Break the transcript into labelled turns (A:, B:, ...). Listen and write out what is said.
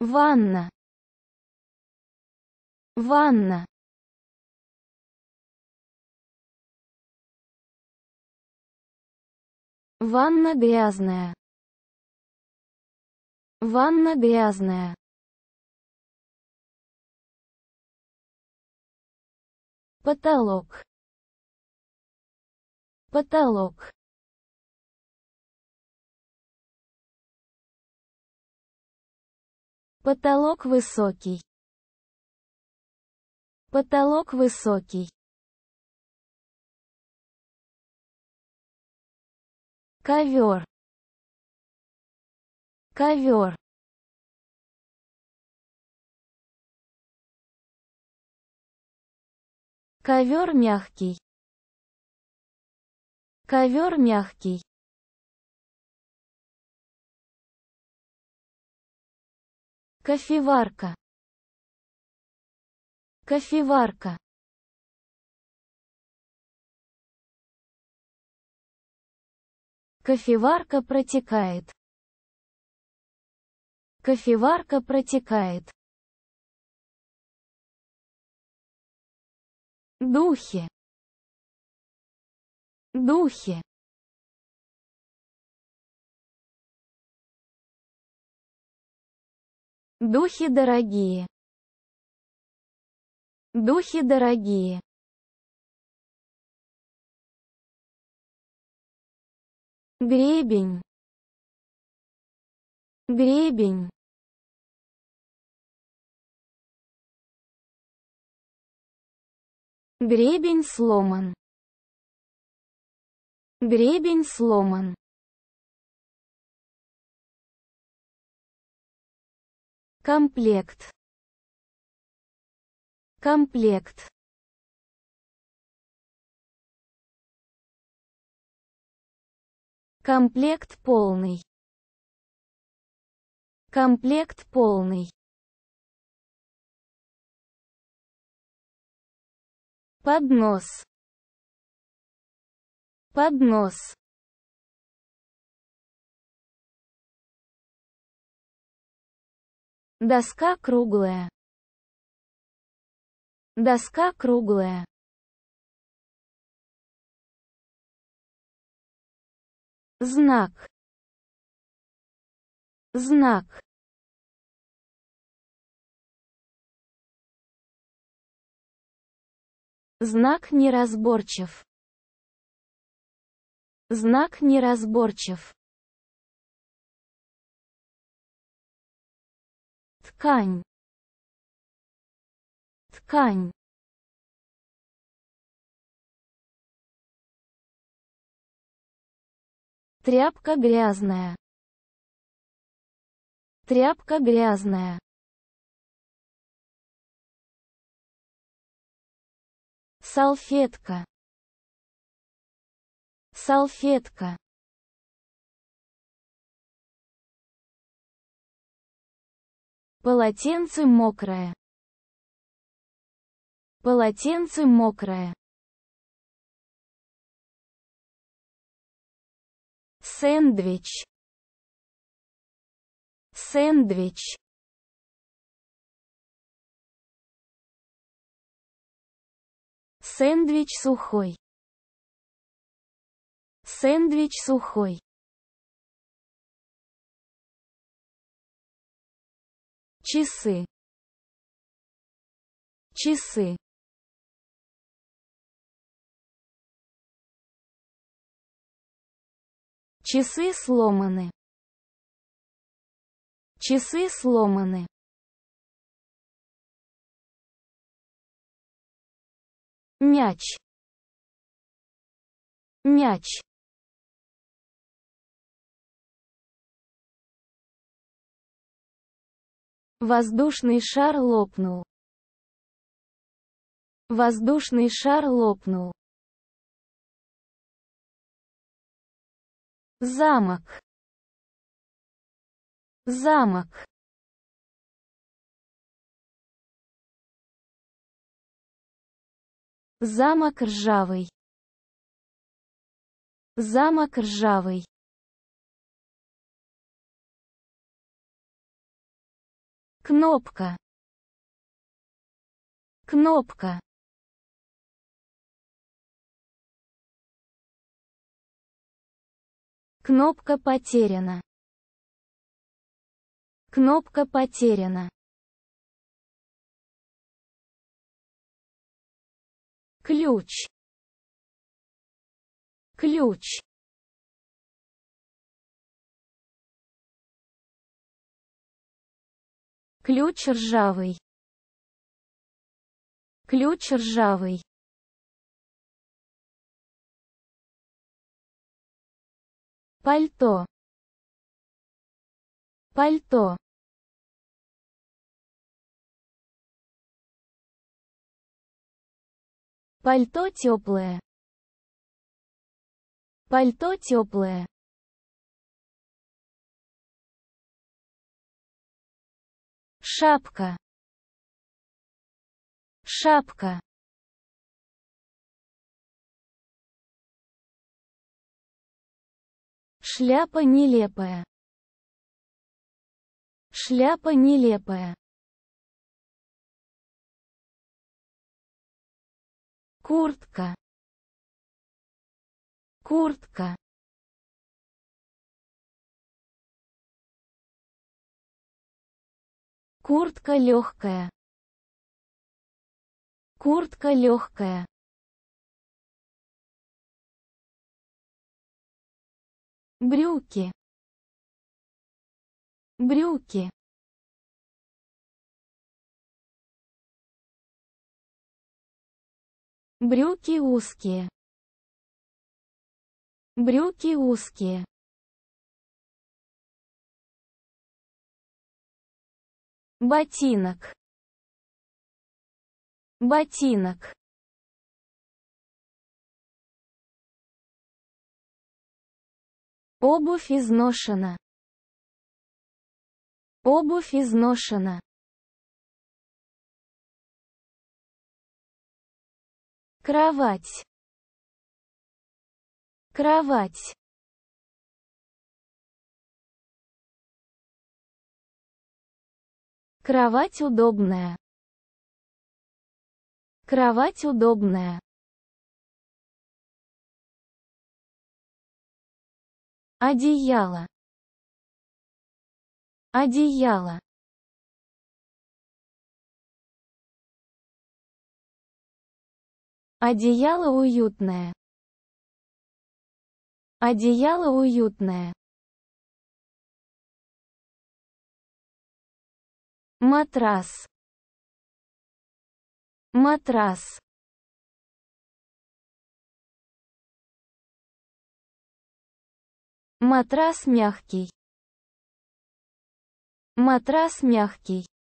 A: ванна ванна ванна грязная ванна грязная потолок потолок Потолок высокий. Потолок высокий. Ковер. Ковер. Ковер мягкий. Ковер мягкий. Кофеварка. Кофеварка. Кофеварка протекает. Кофеварка протекает. Духи. Духи. Духи дорогие. Духи дорогие. Гребень. Гребень. Гребень сломан. Гребень сломан. комплект комплект комплект полный комплект полный поднос поднос Доска круглая. Доска круглая. Знак. Знак. Знак неразборчив. Знак неразборчив. ткань ткань тряпка грязная тряпка грязная салфетка салфетка Полотенце мокрое. Полотенце мокрое. Сэндвич. Сэндвич. Сэндвич сухой. Сэндвич сухой. часы часы часы сломаны часы сломаны мяч мяч Воздушный шар лопнул. Воздушный шар лопнул. Замок. Замок. Замок ржавый. Замок ржавый. кнопка кнопка кнопка потеряна кнопка потеряна ключ ключ Ключ ржавый. Ключ ржавый. Пальто. Пальто. Пальто теплое. Пальто теплое. шапка шапка шляпа нелепая шляпа нелепая куртка куртка Куртка легкая. Куртка легкая. Брюки. Брюки. Брюки узкие. Брюки узкие. ботинок ботинок обувь изношена обувь изношена кровать кровать Кровать удобная. Кровать удобная. Одеяло. Одеяло. Одеяло уютное. Одеяло уютное. матрас матрас матрас мягкий матрас мягкий